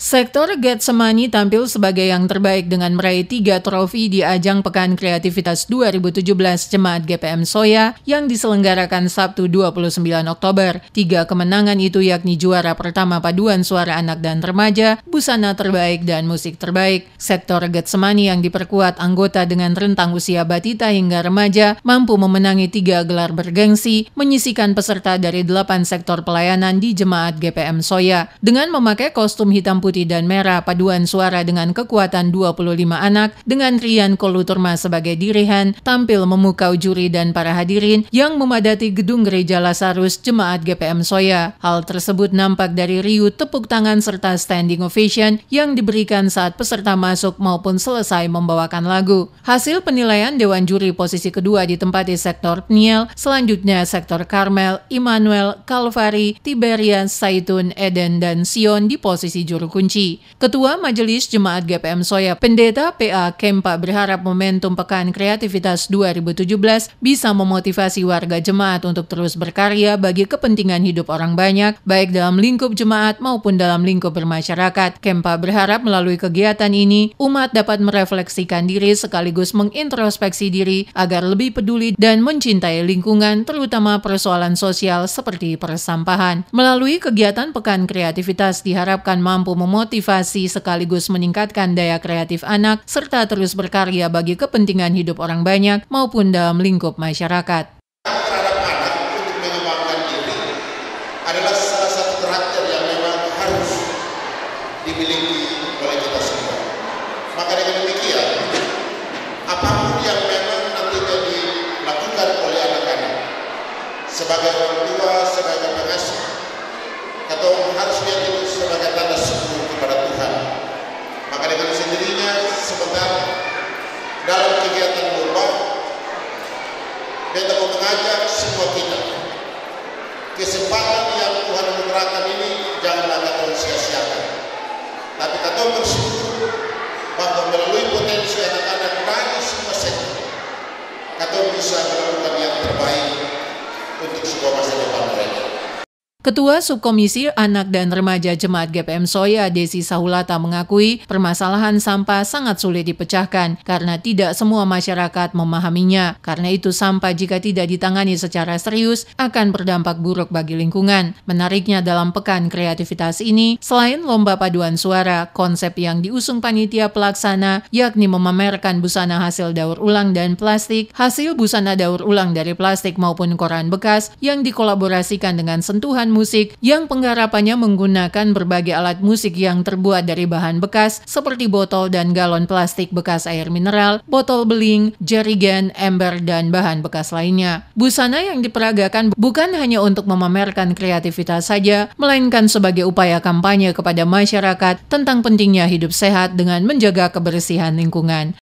Sektor Getsemani tampil sebagai yang terbaik dengan meraih tiga trofi di ajang Pekan Kreativitas 2017 Jemaat GPM Soya yang diselenggarakan Sabtu 29 Oktober. Tiga kemenangan itu yakni juara pertama paduan suara anak dan remaja, busana terbaik, dan musik terbaik. Sektor Getsemani yang diperkuat anggota dengan rentang usia batita hingga remaja mampu memenangi tiga gelar bergengsi, menyisikan peserta dari delapan sektor pelayanan di Jemaat GPM Soya. Dengan memakai kostum hitam putih putih dan merah paduan suara dengan kekuatan 25 anak dengan Rian Koluturma sebagai dirihan tampil memukau juri dan para hadirin yang memadati gedung gereja Lazarus Jemaat GPM Soya. Hal tersebut nampak dari riuh tepuk tangan serta standing ovation yang diberikan saat peserta masuk maupun selesai membawakan lagu. Hasil penilaian Dewan Juri posisi kedua ditempati sektor Niel, selanjutnya sektor Carmel, Immanuel, Calvary, Tiberian, Saitun, Eden, dan Sion di posisi juru kunci kunci. Ketua Majelis Jemaat GPM Soya, Pendeta PA Kempa berharap momentum Pekan Kreativitas 2017 bisa memotivasi warga jemaat untuk terus berkarya bagi kepentingan hidup orang banyak, baik dalam lingkup jemaat maupun dalam lingkup bermasyarakat. Kempa berharap melalui kegiatan ini, umat dapat merefleksikan diri sekaligus mengintrospeksi diri agar lebih peduli dan mencintai lingkungan, terutama persoalan sosial seperti persampahan. Melalui kegiatan Pekan Kreativitas diharapkan mampu mem memotivasi sekaligus meningkatkan daya kreatif anak serta terus berkarya bagi kepentingan hidup orang banyak maupun dalam lingkup masyarakat. dalam kegiatan murah beta mau mengajak semua kita kesempatan yang Tuhan anugerahkan ini janganlah kita sia-siakan tapi kita bersyukur bahwa melalui potensi anak-anak dari semua sektor Kita bisa melalui Ketua Subkomisi Anak dan Remaja Jemaat GPM Soya, Desi Sahulata mengakui permasalahan sampah sangat sulit dipecahkan karena tidak semua masyarakat memahaminya. Karena itu sampah jika tidak ditangani secara serius akan berdampak buruk bagi lingkungan. Menariknya dalam Pekan Kreativitas ini, selain lomba paduan suara, konsep yang diusung panitia pelaksana yakni memamerkan busana hasil daur ulang dan plastik, hasil busana daur ulang dari plastik maupun koran bekas yang dikolaborasikan dengan sentuhan musik yang penggarapannya menggunakan berbagai alat musik yang terbuat dari bahan bekas seperti botol dan galon plastik bekas air mineral, botol beling, jerigen, ember, dan bahan bekas lainnya. Busana yang diperagakan bukan hanya untuk memamerkan kreativitas saja, melainkan sebagai upaya kampanye kepada masyarakat tentang pentingnya hidup sehat dengan menjaga kebersihan lingkungan.